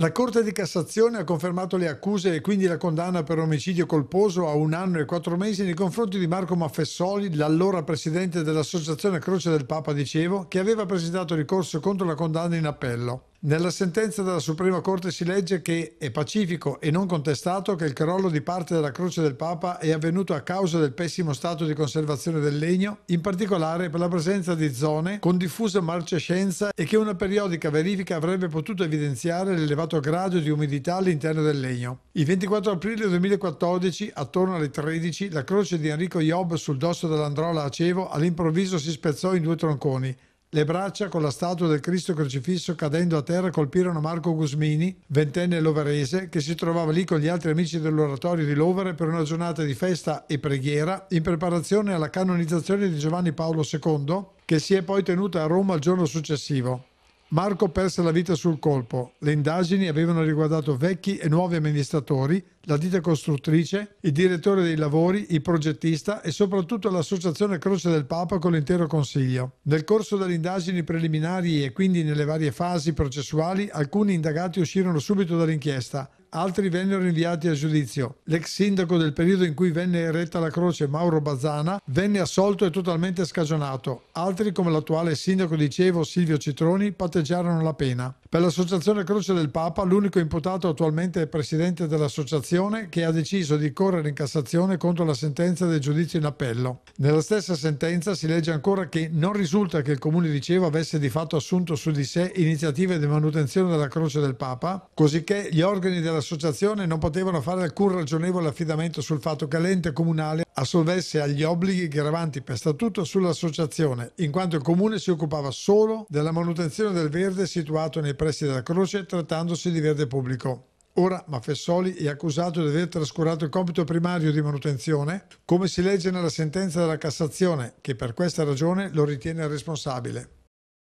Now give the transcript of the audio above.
La Corte di Cassazione ha confermato le accuse e quindi la condanna per omicidio colposo a un anno e quattro mesi nei confronti di Marco Maffessoli, l'allora presidente dell'Associazione Croce del Papa, dicevo, che aveva presentato ricorso contro la condanna in appello. Nella sentenza della Suprema Corte si legge che è pacifico e non contestato che il crollo di parte della croce del Papa è avvenuto a causa del pessimo stato di conservazione del legno, in particolare per la presenza di zone con diffusa marcescenza e che una periodica verifica avrebbe potuto evidenziare l'elevato grado di umidità all'interno del legno. Il 24 aprile 2014, attorno alle 13, la croce di Enrico Job sul dosso dell'Androla a Cevo all'improvviso si spezzò in due tronconi le braccia con la statua del Cristo crocifisso cadendo a terra colpirono Marco Gusmini, ventenne loverese, che si trovava lì con gli altri amici dell'oratorio di Lovere per una giornata di festa e preghiera in preparazione alla canonizzazione di Giovanni Paolo II, che si è poi tenuta a Roma il giorno successivo. Marco perse la vita sul colpo. Le indagini avevano riguardato vecchi e nuovi amministratori, la ditta costruttrice, il direttore dei lavori, il progettista e soprattutto l'Associazione Croce del Papa con l'intero Consiglio. Nel corso delle indagini preliminari e quindi nelle varie fasi processuali, alcuni indagati uscirono subito dall'inchiesta, altri vennero inviati a giudizio. L'ex sindaco del periodo in cui venne eretta la croce, Mauro Bazzana, venne assolto e totalmente scagionato. Altri, come l'attuale sindaco di Cevo, Silvio Citroni, patteggiarono la pena. Per l'Associazione Croce del Papa, l'unico imputato attualmente è presidente dell'associazione Cassazione che ha deciso di correre in Cassazione contro la sentenza del giudizio in appello. Nella stessa sentenza si legge ancora che non risulta che il Comune di Ceva avesse di fatto assunto su di sé iniziative di manutenzione della Croce del Papa, cosicché gli organi dell'associazione non potevano fare alcun ragionevole affidamento sul fatto che l'ente comunale assolvesse agli obblighi gravanti per statuto sull'associazione, in quanto il Comune si occupava solo della manutenzione del verde situato nei pressi della Croce trattandosi di verde pubblico. Ora Maffessoli è accusato di aver trascurato il compito primario di manutenzione, come si legge nella sentenza della Cassazione, che per questa ragione lo ritiene responsabile.